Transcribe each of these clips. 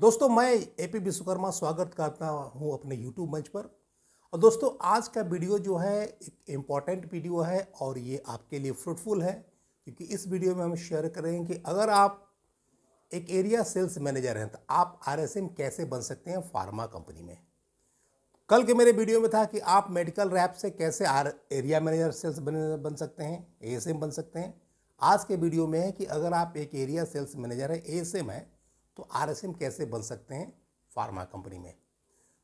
दोस्तों मैं A P Vishwakarma स्वागत करता हूं अपने यूट्यूब मंच पर और दोस्तों आज का वीडियो जो है एक इम्पॉर्टेंट वीडियो है और ये आपके लिए फ्रूटफुल है क्योंकि इस वीडियो में हम शेयर करेंगे कि अगर आप एक एरिया सेल्स मैनेजर हैं तो आप आर कैसे बन सकते हैं फार्मा कंपनी में कल के मेरे वीडियो में था कि आप मेडिकल रैप से कैसे आर एरिया मैनेजर सेल्स बन सकते हैं ए बन सकते हैं आज के वीडियो में है कि अगर आप एक एरिया सेल्स मैनेजर है ए है तो आर कैसे बन सकते हैं फार्मा कंपनी में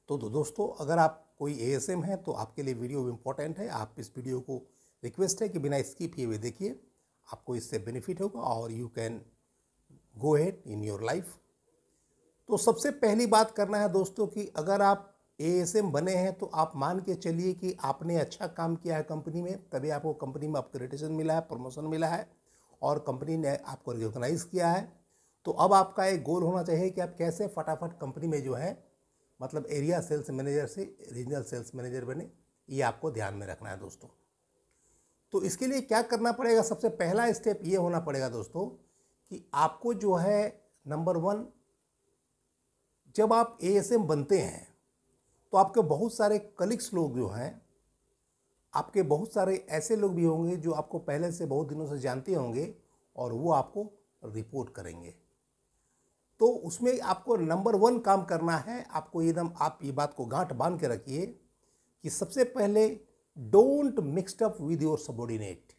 तो दोस्तों अगर आप कोई एएसएम हैं तो आपके लिए वीडियो इम्पोर्टेंट है आप इस वीडियो को रिक्वेस्ट है कि बिना स्किप किए हुए देखिए आपको इससे बेनिफिट होगा और you can go head in your life तो सबसे पहली बात करना है दोस्तों कि अगर आप एएसएम बने हैं तो आप मान के चलिए कि आपने अच्छा काम किया है कंपनी में तभी आपको कंपनी में अपग्रेडेशन मिला है प्रमोशन मिला है और कंपनी ने आपको रिकॉग्नाइज किया है तो अब आपका एक गोल होना चाहिए कि आप कैसे फटाफट कंपनी में जो है मतलब एरिया सेल्स मैनेजर से रीजनल सेल्स मैनेजर बने ये आपको ध्यान में रखना है दोस्तों तो इसके लिए क्या करना पड़ेगा सबसे पहला स्टेप ये होना पड़ेगा दोस्तों कि आपको जो है नंबर वन जब आप ए बनते हैं तो आपके बहुत सारे कलिक्स लोग जो हैं आपके बहुत सारे ऐसे लोग भी होंगे जो आपको पहले से बहुत दिनों से जानते होंगे और वो आपको रिपोर्ट करेंगे तो उसमें आपको नंबर वन काम करना है आपको एकदम आप ये बात को गांठ बांध के रखिए कि सबसे पहले don't mixed up with your subordinate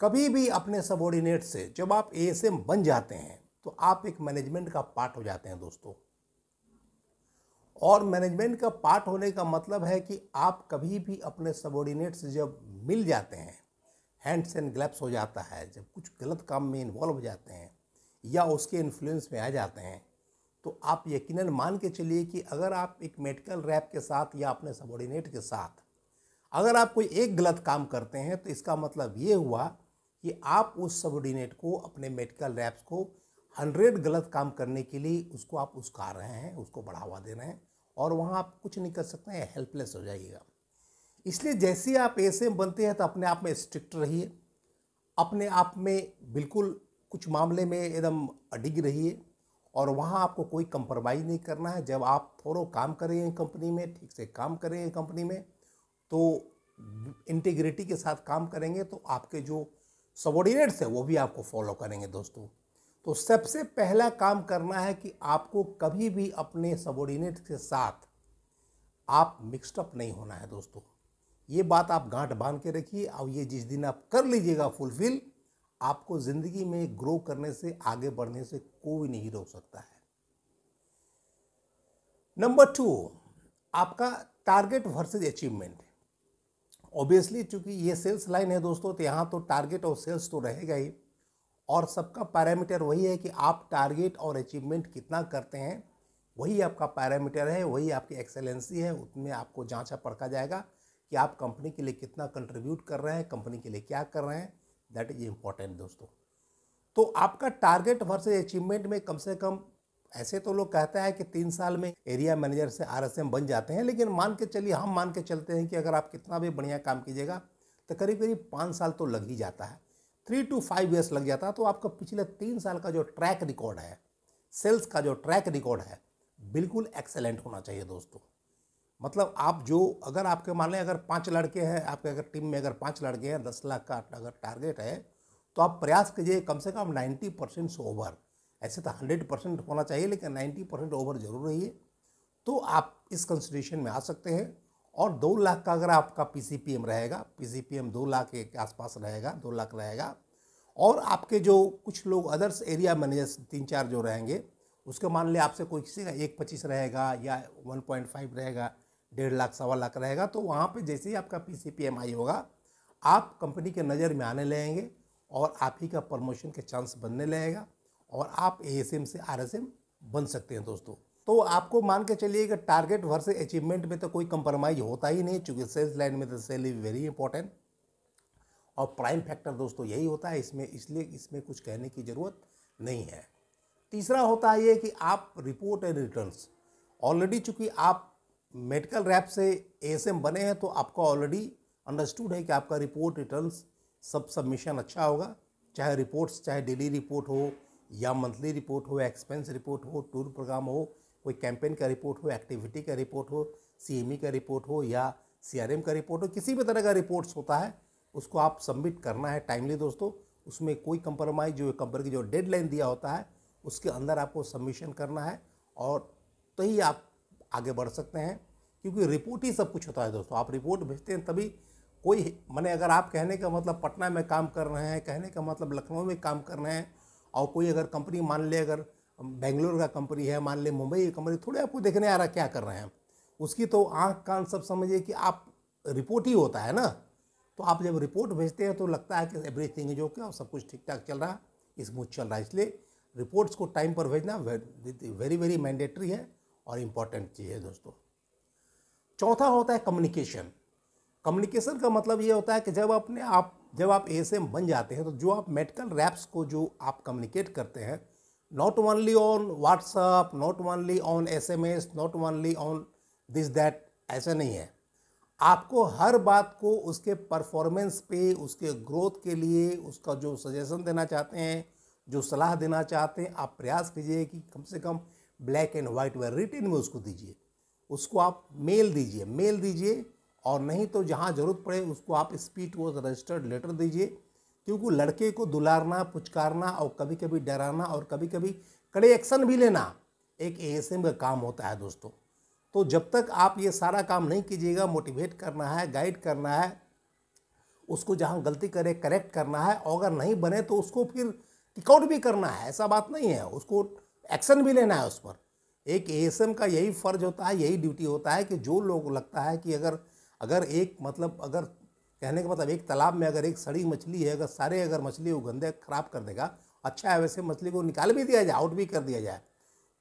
कभी भी अपने सबॉर्डिनेट से जब आप एम बन जाते हैं तो आप एक मैनेजमेंट का पार्ट हो जाते हैं दोस्तों और मैनेजमेंट का पार्ट होने का मतलब है कि आप कभी भी अपने सबॉर्डिनेट से जब मिल जाते हैं हैंड्स एंड ग्लैप्स हो जाता है जब कुछ गलत काम में इन्वॉल्व हो जाते हैं या उसके इन्फ्लुएंस में आ जाते हैं तो आप यकीनन मान के चलिए कि अगर आप एक मेडिकल रैप के साथ या अपने सबॉर्डिनेट के साथ अगर आप कोई एक गलत काम करते हैं तो इसका मतलब ये हुआ कि आप उस सबॉर्डिनेट को अपने मेडिकल रैप्स को हंड्रेड गलत काम करने के लिए उसको आप उसका रहे हैं उसको बढ़ावा दे रहे हैं और वहाँ आप कुछ नहीं कर सकते हैं हेल्पलेस हो जाइएगा इसलिए जैसे आप ऐसे बनते हैं तो अपने आप में स्ट्रिक्ट रहिए अपने आप में बिल्कुल कुछ मामले में एकदम अडिग रहिए और वहाँ आपको कोई कंप्रोमाइज़ नहीं करना है जब आप थोड़ा काम करेंगे कंपनी में ठीक से काम करेंगे कंपनी में तो इंटीग्रिटी के साथ काम करेंगे तो आपके जो सबॉर्डिनेट्स हैं वो भी आपको फॉलो करेंगे दोस्तों तो सबसे पहला काम करना है कि आपको कभी भी अपने सबॉर्डिनेट के साथ आप मिक्सडअप नहीं होना है दोस्तों ये बात आप गांठ बांध के रखिए और ये जिस दिन आप कर लीजिएगा फुलफिल आपको ज़िंदगी में ग्रो करने से आगे बढ़ने से कोई नहीं रोक सकता है नंबर टू आपका टारगेट वर्सेज अचीवमेंट ऑब्वियसली चूंकि ये सेल्स लाइन है दोस्तों तो यहाँ तो टारगेट और सेल्स तो रहेगा ही और सबका पैरामीटर वही है कि आप टारगेट और अचीवमेंट कितना करते हैं वही आपका पैरामीटर है वही आपकी एक्सेलेंसी है उसमें आपको जांचा परखा जाएगा कि आप कंपनी के लिए कितना कंट्रीब्यूट कर रहे हैं कंपनी के लिए क्या कर रहे हैं दैट इज इम्पॉर्टेंट दोस्तों तो आपका टारगेट वर्सेज अचीवमेंट में कम से कम ऐसे तो लोग कहता है कि तीन साल में एरिया मैनेजर से आर बन जाते हैं लेकिन मान के चलिए हम मान के चलते हैं कि अगर आप कितना भी बढ़िया काम कीजिएगा तो करीब करीब पाँच साल तो लग ही जाता है थ्री टू फाइव ईयर्स लग जाता है तो आपका पिछले तीन साल का जो ट्रैक रिकॉर्ड है सेल्स का जो ट्रैक रिकॉर्ड है बिल्कुल एक्सेलेंट होना चाहिए दोस्तों मतलब आप जो अगर आपके मान लें अगर पाँच लड़के हैं आपके अगर टीम में अगर पाँच लड़के हैं दस लाख का अगर टारगेट है तो आप प्रयास कीजिए कम से कम नाइन्टी परसेंट ओवर ऐसे तो हंड्रेड परसेंट होना चाहिए लेकिन नाइन्टी परसेंट ओवर जरूर रहिए तो आप इस कंसिडरेशन में आ सकते हैं और दो लाख का अगर आपका पी रहेगा पी दो लाख के आसपास रहेगा दो लाख रहेगा और आपके जो कुछ लोग अदर्स एरिया मैनेजर्स तीन चार जो रहेंगे उसके मान लें आपसे कोई किसी का एक पच्चीस रहेगा या वन पॉइंट फाइव रहेगा डेढ़ लाख सवा लाख रहेगा तो वहाँ पे जैसे ही आपका P C P M I होगा आप कंपनी के नज़र में आने लगेंगे और आप ही का प्रमोशन के चांस बनने लगेगा और आप ए एस एम से आर एस एम बन सकते हैं दोस्तों तो आपको मान के चलिए कि टारगेट वर्सेस अचीवमेंट में तो कोई कंप्रोमाइज़ होता ही नहीं चूँकि सेल्स लाइन में तो सेल इज़ वेरी इंपॉर्टेंट और प्राइम फैक्टर दोस्तों यही होता है इसमें इसलिए इसमें कुछ कहने की ज़रूरत नहीं है तीसरा होता है ये कि आप रिपोर्ट एंड रिटर्न्स ऑलरेडी चूंकि आप मेडिकल रैप से एएसएम बने हैं तो आपका ऑलरेडी अंडरस्टूड है कि आपका रिपोर्ट रिटर्न सब सबमिशन अच्छा होगा चाहे रिपोर्ट्स चाहे डेली रिपोर्ट हो या मंथली रिपोर्ट हो एक्सपेंस रिपोर्ट हो टूर प्रोग्राम हो कोई कैंपेन का रिपोर्ट हो एक्टिविटी का रिपोर्ट हो सी e का रिपोर्ट हो या सी का रिपोर्ट हो किसी भी तरह का रिपोर्ट्स होता है उसको आप सबमिट करना है टाइमली दोस्तों उसमें कोई कंप्रोमाइज़ जो कंपनी की जो डेडलाइन दिया होता है उसके अंदर आपको सबमिशन करना है और तो ही आप आगे बढ़ सकते हैं क्योंकि रिपोर्ट ही सब कुछ होता है दोस्तों आप रिपोर्ट भेजते हैं तभी कोई मैंने अगर आप कहने का मतलब पटना में काम कर रहे हैं कहने का मतलब लखनऊ में काम कर रहे हैं और कोई अगर कंपनी मान ले अगर बेंगलोर का कंपनी है मान ले मुंबई की कंपनी थोड़े आपको देखने आ रहा क्या कर रहे हैं उसकी तो आँख कान सब समझिए कि आप रिपोर्ट ही होता है ना तो आप जब रिपोर्ट भेजते हैं तो लगता है कि एवरी थिंग इज ओके और सब कुछ ठीक ठाक चल रहा है स्मूथ चल रहा है इसलिए रिपोर्ट्स को टाइम पर भेजना वेरी वेरी मैंडेटरी है और इम्पॉर्टेंट चीज़ है दोस्तों चौथा होता है कम्युनिकेशन कम्युनिकेशन का मतलब ये होता है कि जब अपने आप जब आप ए बन जाते हैं तो जो आप मेडिकल रैप्स को जो आप कम्युनिकेट करते हैं not only on WhatsApp not only on S M S not only on this that ऐसा नहीं है आपको हर बात को उसके परफॉर्मेंस पे उसके ग्रोथ के लिए उसका जो सजेशन देना चाहते हैं जो सलाह देना चाहते हैं आप प्रयास कीजिए कि कम से कम ब्लैक एंड वाइट में रिटिन में उसको दीजिए उसको आप मेल दीजिए मेल दीजिए और नहीं तो जहाँ ज़रूरत पड़े उसको आप स्पीड वो रजिस्टर्ड लेटर दीजिए क्योंकि लड़के को दुलारना पुचकारना और कभी कभी डराना और कभी कभी कड़े एक्शन भी लेना एक ए का काम होता है दोस्तों तो जब तक आप ये सारा काम नहीं कीजिएगा मोटिवेट करना है गाइड करना है उसको जहाँ गलती करे करेक्ट करना है और अगर नहीं बने तो उसको फिर टिकआउट भी करना है ऐसा बात नहीं है उसको एक्शन भी लेना है उस पर एक ए का यही फ़र्ज होता है यही ड्यूटी होता है कि जो लोग लगता है कि अगर अगर एक मतलब अगर कहने का मतलब एक तालाब में अगर एक सड़ी मछली है अगर सारे अगर मछली वो गंदे ख़राब कर देगा अच्छा है वैसे मछली को निकाल भी दिया जाए आउट भी कर दिया जाए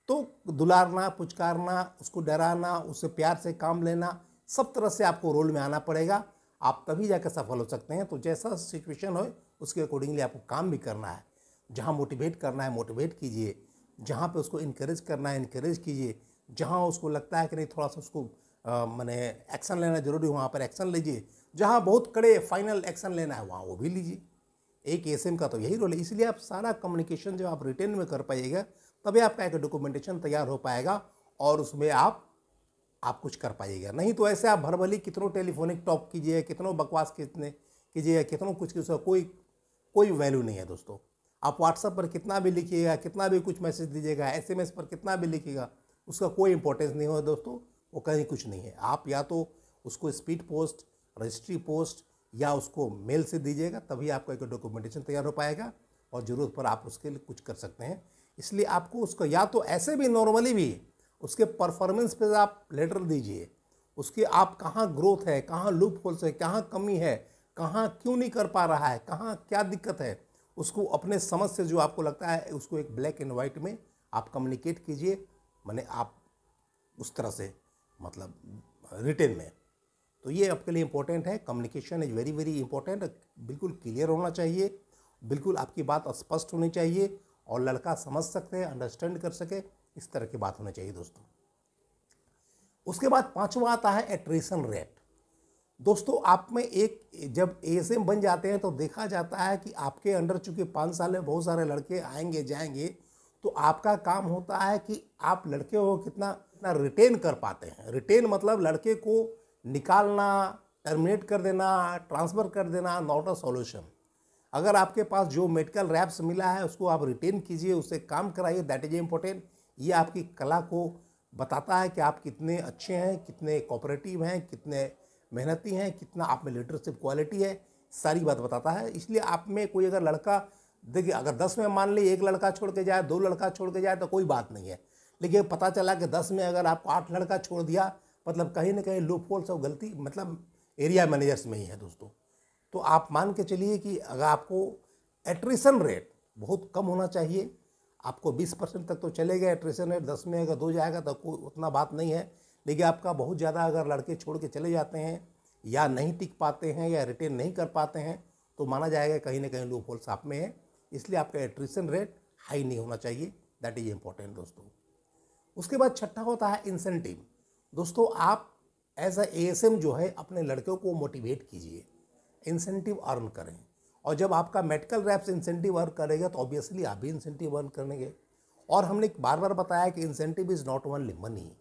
तो दुलारना पुचकारना उसको डराना उससे प्यार से काम लेना सब तरह से आपको रोल में आना पड़ेगा आप तभी जाकर सफल हो सकते हैं तो जैसा सिचुएशन हो उसके अकॉर्डिंगली आपको काम भी करना है जहाँ मोटिवेट करना है मोटिवेट कीजिए जहाँ पे उसको इनक्रेज करना है इनक्रेज कीजिए जहाँ उसको लगता है कि नहीं थोड़ा सा उसको मैंने एक्शन लेना जरूरी वहाँ पर एक्शन लीजिए जहाँ बहुत कड़े फाइनल एक्शन लेना है वहाँ वो भी लीजिए एक एस का तो यही रोल है इसलिए आप सारा कम्युनिकेशन जब आप रिटर्न में कर पाइएगा तभी आपका एक डॉक्यूमेंटेशन तैयार हो पाएगा और उसमें आप आप कुछ कर पाइएगा नहीं तो ऐसे आप भली कितनों टेलीफोनिक टॉप कीजिए कितनों बकवास कितने कीजिए कितनों कुछ कीजिए कोई कोई वैल्यू नहीं है दोस्तों आप व्हाट्सअप पर कितना भी लिखिएगा कितना भी कुछ मैसेज दीजिएगा एसएमएस पर कितना भी लिखिएगा उसका कोई इंपॉर्टेंस नहीं होगा दोस्तों वो कहीं कुछ नहीं है आप या तो उसको स्पीड पोस्ट रजिस्ट्री पोस्ट या उसको मेल से दीजिएगा तभी आपका एक डॉक्यूमेंटेशन तैयार हो पाएगा और ज़रूरत पर आप उसके लिए कुछ कर सकते हैं इसलिए आपको उसका या तो ऐसे भी नॉर्मली भी उसके परफॉर्मेंस पे आप लेटर दीजिए उसके आप कहाँ ग्रोथ है कहाँ लूप होल्स है कहाँ कमी है कहाँ क्यों नहीं कर पा रहा है कहाँ क्या दिक्कत है उसको अपने समझ से जो आपको लगता है उसको एक ब्लैक एंड वाइट में आप कम्युनिकेट कीजिए मैंने आप उस तरह से मतलब रिटेन में तो ये आपके लिए इम्पोर्टेंट है communication is very very important बिल्कुल क्लियर होना चाहिए बिल्कुल आपकी बात स्पष्ट होनी चाहिए और लड़का समझ सकते हैं अंडरस्टैंड कर सके इस तरह की बात होनी चाहिए दोस्तों उसके बाद पांचवा आता है एट्रेशन रेट दोस्तों आप में एक जब एएसएम बन जाते हैं तो देखा जाता है कि आपके अंडर चूँकि पाँच साल में बहुत सारे लड़के आएंगे जाएंगे तो आपका काम होता है कि आप लड़के को कितना कितना रिटेन कर पाते हैं रिटेन मतलब लड़के को निकालना टर्मिनेट कर देना ट्रांसफ़र कर देना नॉट अ सॉल्यूशन अगर आपके पास जो मेडिकल रैप्स मिला है उसको आप रिटेन कीजिए उससे काम कराइए दैट इज इम्पोर्टेंट ये आपकी कला को बताता है कि आप कितने अच्छे हैं कितने कॉपरेटिव हैं कितने मेहनती हैं कितना आप में लीडरशिप क्वालिटी है सारी बात बताता है इसलिए आप में कोई अगर लड़का देखिए अगर दस में मान ली एक लड़का छोड़ के जाए दो लड़का छोड़ के जाए तो कोई बात नहीं है लेकिन पता चला कि दस में अगर आपको आठ लड़का छोड़ दिया मतलब कहीं ना कहीं लो होल्स और गलती मतलब एरिया मैनेजर्स में ही है दोस्तों तो आप मान के चलिए कि अगर आपको एट्रेशन रेट बहुत कम होना चाहिए आपको बीस परसेंट तक तो चलेगा एट्रेशन रेट दस में अगर दो जाएगा तो कोई उतना बात नहीं है देखिए आपका बहुत ज़्यादा अगर लड़के छोड़ के चले जाते हैं या नहीं टिक पाते हैं या रिटेन नहीं कर पाते हैं तो माना जाएगा कहीं ना कहीं लूप होल्स आप में है इसलिए आपका एट्रिशन रेट हाई नहीं होना चाहिए दैट इज़ इम्पोर्टेंट दोस्तों उसके बाद छठा होता है इंसेंटिव दोस्तों आप एज अ एएसएम जो है अपने लड़कों को मोटिवेट कीजिए इंसेंटिव अर्न करें और जब आपका मेडिकल रैप्स इंसेंटिव अर्न करेगा तो ऑब्वियसली आप भी इंसेंटिव अर्न करेंगे और हमने बार बार बताया कि incentive is not only money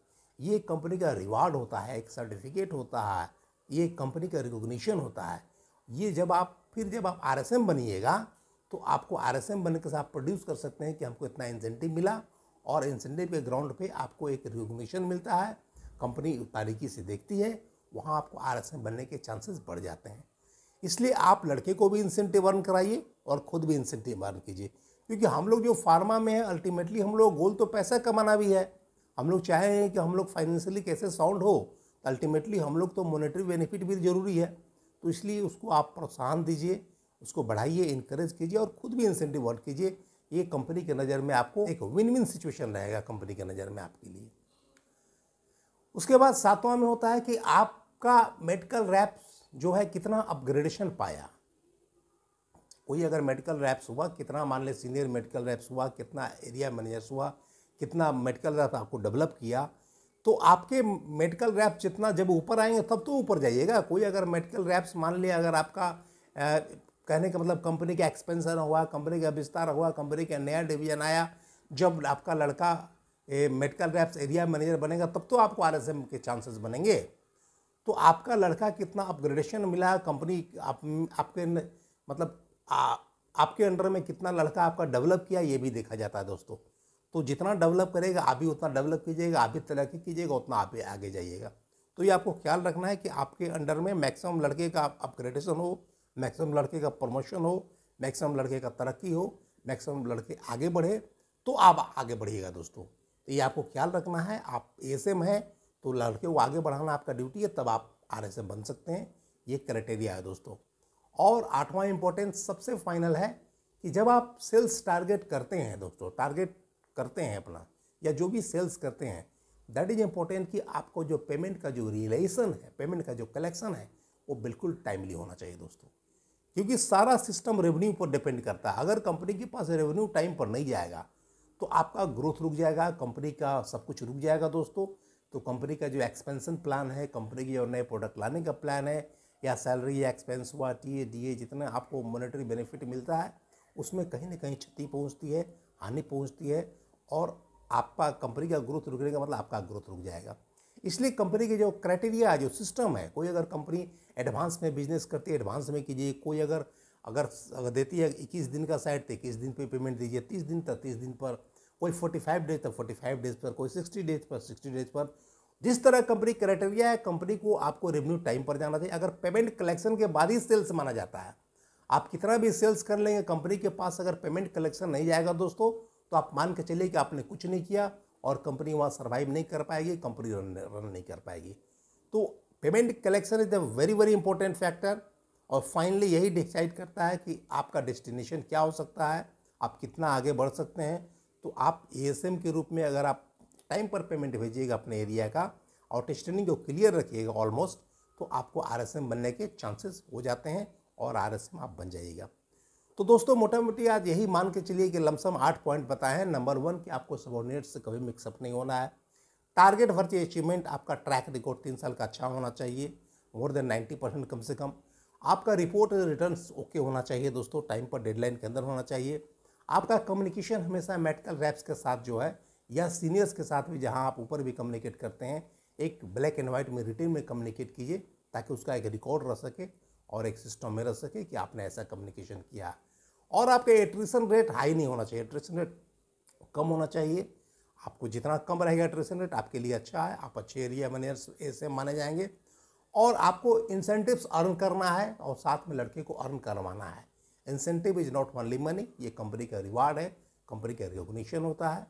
ये कंपनी का रिवार्ड होता है एक सर्टिफिकेट होता है ये कंपनी का रिकोगशन होता है ये जब आप फिर जब आप आर बनिएगा तो आपको आर बनने के साथ प्रोड्यूस कर सकते हैं कि हमको इतना इंसेंटिव मिला और इंसेंटिव के ग्राउंड पे आपको एक रिकोगशन मिलता है कंपनी तारीखी से देखती है वहाँ आपको आर एस बनने के चांसेस बढ़ जाते हैं इसलिए आप लड़के को भी इंसेंटिव अर्न कराइए और ख़ुद भी इंसेंटिव अर्न कीजिए क्योंकि हम लोग जो फार्मा में हैं अल्टीमेटली हम लोग गोल तो पैसा कमाना भी है हम लोग चाहे कि हम लोग फाइनेंशियली कैसे साउंड हो अल्टीमेटली हम लोग तो मोनिटरी बेनिफिट भी ज़रूरी है तो इसलिए उसको आप प्रोत्साहन दीजिए उसको बढ़ाइए इनक्रेज कीजिए और खुद भी इंसेंटिव वर्ड कीजिए ये कंपनी के नज़र में आपको एक विन विन सिचुएशन रहेगा कंपनी के नज़र में आपके लिए उसके बाद सातवां में होता है कि आपका मेडिकल रैप्स जो है कितना अपग्रेडेशन पाया कोई अगर मेडिकल रैप्स हुआ कितना मान लें सीनियर मेडिकल रैप्स हुआ कितना एरिया मैनेजर्स हुआ कितना मेडिकल रैप आपको डेवलप किया तो आपके मेडिकल रैप जितना जब ऊपर आएंगे तब तो ऊपर जाइएगा कोई अगर मेडिकल रैप्स मान लिया अगर आपका आ, कहने का मतलब कंपनी का एक्सपेंसन हुआ कंपनी का विस्तार हुआ कंपनी का नया डिवीजन आया जब आपका लड़का मेडिकल रैप्स एरिया मैनेजर बनेगा तब तो आपको आर के चांसेस बनेंगे तो आपका लड़का कितना अपग्रेडेशन मिला कंपनी आप आपके मतलब आ, आपके अंडर में कितना लड़का आपका डेवलप किया ये भी देखा जाता है दोस्तों तो जितना डेवलप करेगा आप भी उतना डेवलप कीजिएगा आप भी तरक्की कीजिएगा उतना आप भी आगे जाइएगा तो ये आपको ख्याल रखना है कि आपके अंडर में मैक्सिमम लड़के का अपग्रेडेशन हो मैक्सिमम लड़के का प्रमोशन हो मैक्सिमम लड़के का तरक्की हो मैक्सिमम लड़के आगे बढ़े तो आप आगे बढ़िएगा दोस्तों तो ये आपको ख्याल रखना है आप एस एम हैं तो लड़के को आगे बढ़ाना आपका ड्यूटी है तब आप आर एस एम बन सकते हैं ये क्राइटेरिया है दोस्तों और आठवां इम्पोर्टेंस सबसे फाइनल है कि जब आप सेल्स टारगेट करते हैं दोस्तों टारगेट करते हैं अपना या जो भी सेल्स करते हैं दैट इज़ इम्पोर्टेंट कि आपको जो पेमेंट का जो रिलेशन है पेमेंट का जो कलेक्शन है वो बिल्कुल टाइमली होना चाहिए दोस्तों क्योंकि सारा सिस्टम रेवेन्यू पर डिपेंड करता है अगर कंपनी के पास रेवेन्यू टाइम पर नहीं जाएगा तो आपका ग्रोथ रुक जाएगा कंपनी का सब कुछ रुक जाएगा दोस्तों तो कंपनी का जो एक्सपेंशन प्लान है कंपनी के जो नए प्रोडक्ट लाने का प्लान है या सैलरी या एक्सपेंस हुआ टी ए डी ए जितना आपको मोनिटरी बेनिफिट मिलता है उसमें कहीं ना कहीं क्षति पहुंचती है हानि पहुंचती है और आपका कंपनी का ग्रोथ रुकने का मतलब आपका ग्रोथ रुक जाएगा इसलिए कंपनी के जो क्राइटेरिया जो सिस्टम है कोई अगर कंपनी एडवांस में बिजनेस करती है एडवांस में कीजिए कोई अगर अगर अगर देती है इक्कीस दिन का साइड तो इक्कीस दिन पर पेमेंट दीजिए तीस दिन तक तीस दिन पर कोई फोर्टी फाइव डेज तक फोर्टी फाइव डेज पर कोई सिक्सटी डेज पर सिक्सटी डेज पर जिस तरह कंपनी क्राइटेरिया है कंपनी को आपको रेवेन्यू टाइम पर जाना चाहिए अगर पेमेंट कलेक्शन के बाद ही सेल्स माना जाता है आप कितना भी सेल्स कर लेंगे कंपनी के पास अगर पेमेंट कलेक्शन नहीं जाएगा दोस्तों तो आप मान के चलिए कि आपने कुछ नहीं किया और कंपनी वहाँ सर्वाइव नहीं कर पाएगी कंपनी रन रन नहीं कर पाएगी तो payment collection is a very very important factor और फाइनली यही डिसाइड करता है कि आपका डेस्टिनेशन क्या हो सकता है आप कितना आगे बढ़ सकते हैं तो आप ए के रूप में अगर आप टाइम पर पेमेंट भेजिएगा अपने एरिया का और टेस्टिंग को क्लियर रखिएगा ऑलमोस्ट तो आपको आर बनने के चांसेस हो जाते हैं और आर आप बन जाइएगा तो दोस्तों मोटा मोटी आज यही मान के चलिए कि लमसम आठ पॉइंट बताए हैं नंबर वन कि आपको सबोर्डिनेट से कभी मिक्सअप नहीं होना है टारगेट भर्ती अचीवमेंट आपका ट्रैक रिकॉर्ड तीन साल का अच्छा होना चाहिए मोर देन नाइन्टी परसेंट कम से कम आपका रिपोर्ट रिटर्न ओके होना चाहिए दोस्तों टाइम पर डेडलाइन के अंदर होना चाहिए आपका कम्युनिकेशन हमेशा मेडिकल रैप्स के साथ जो है या सीनियर्स के साथ भी जहाँ आप ऊपर भी कम्युनिकेट करते हैं एक ब्लैक एंड व्हाइट में रिटेन में कम्युनिकेट कीजिए ताकि उसका एक रिकॉर्ड रह सके और एक सिस्टम में रह सके कि आपने ऐसा कम्युनिकेशन किया और आपका एट्रिशन रेट हाई नहीं होना चाहिए एट्रिशन रेट कम होना चाहिए आपको जितना कम रहेगा एट्रिशन रेट आपके लिए अच्छा है आप अच्छे एरिया मैनेजर्स ऐसे माने जाएंगे और आपको इंसेंटिव्स अर्न करना है और साथ में लड़के को अर्न करवाना है incentive is not only money ये कंपनी का रिवार्ड है कंपनी का रिकोगशन होता है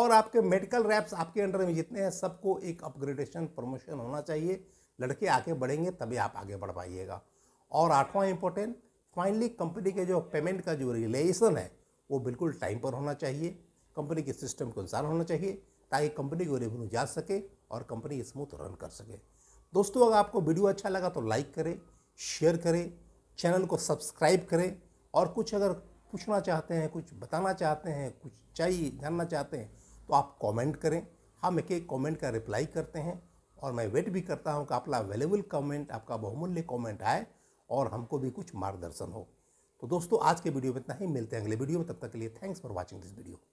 और आपके मेडिकल रैप्स आपके अंडर में जितने हैं सबको एक अपग्रेडेशन प्रमोशन होना चाहिए लड़के आगे बढ़ेंगे तभी आप आगे बढ़ पाइएगा और आठवां इंपॉर्टेंट फाइनली कंपनी के जो पेमेंट का जो रिलेशन है वो बिल्कुल टाइम पर होना चाहिए कंपनी के सिस्टम के अनुसार होना चाहिए ताकि कंपनी को रेवेन्यू जा सके और कंपनी स्मूथ रन कर सके दोस्तों अगर आपको वीडियो अच्छा लगा तो लाइक करें शेयर करें चैनल को सब्सक्राइब करें और कुछ अगर पूछना चाहते हैं कुछ बताना चाहते हैं कुछ चाहिए जानना चाहते हैं तो आप कमेंट करें हम एक एक कॉमेंट का रिप्लाई करते हैं और मैं वेट भी करता हूँ कि आपका अवेलेबल कमेंट आपका बहुमूल्य कमेंट आए और हमको भी कुछ मार्गदर्शन हो तो दोस्तों आज के वीडियो में इतना ही मिलते हैं अगले वीडियो में तब तक के लिए thanks for watching this video